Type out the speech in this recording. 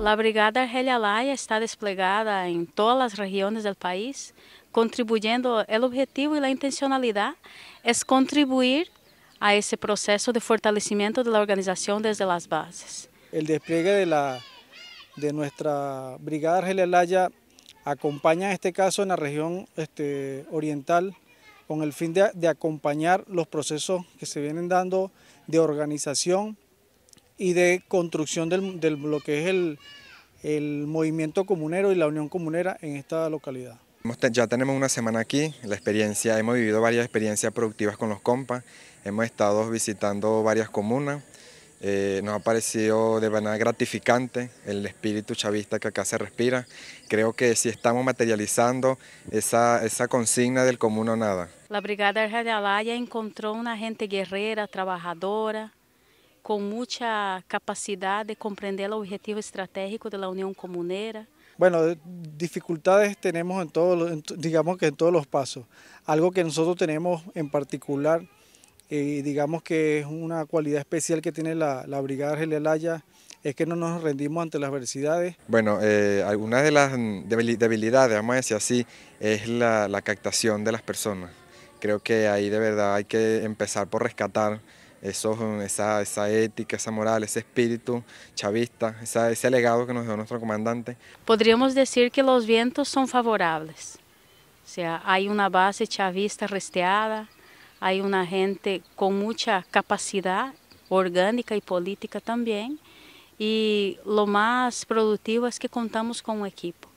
La Brigada Argelia Laya está desplegada en todas las regiones del país, contribuyendo, el objetivo y la intencionalidad es contribuir a ese proceso de fortalecimiento de la organización desde las bases. El despliegue de, la, de nuestra Brigada Argelia Laya acompaña este caso en la región este, oriental con el fin de acompañar los procesos que se vienen dando de organización y de construcción del, lo que es el, movimiento comunero y la unión comunera en esta localidad. Ya tenemos una semana aquí, la experiencia, hemos vivido varias experiencias productivas con los compas, hemos estado visitando varias comunas, eh, nos ha parecido de manera gratificante el espíritu chavista que acá se respira. Creo que sí estamos materializando esa, esa consigna del común o nada. La Brigada de ya encontró una gente guerrera, trabajadora, con mucha capacidad de comprender el objetivo estratégico de la Unión Comunera. Bueno, eh, dificultades tenemos en todos, digamos que en todos los pasos. Algo que nosotros tenemos en particular, y eh, digamos que es una cualidad especial que tiene la, Brigada Argelia es que no nos rendimos ante las adversidades. Bueno, eh, algunas de las debilidades, vamos a decir así, es la, la captación de las personas. Creo que ahí de verdad hay que empezar por rescatar eso, esa, ética, esa moral, ese espíritu chavista, ese legado que nos dio nuestro comandante. Podríamos decir que los vientos son favorables. O sea, hay una base chavista resteada, hay una gente con mucha capacidad orgánica y política también, y lo más productivo es que contamos con un equipo.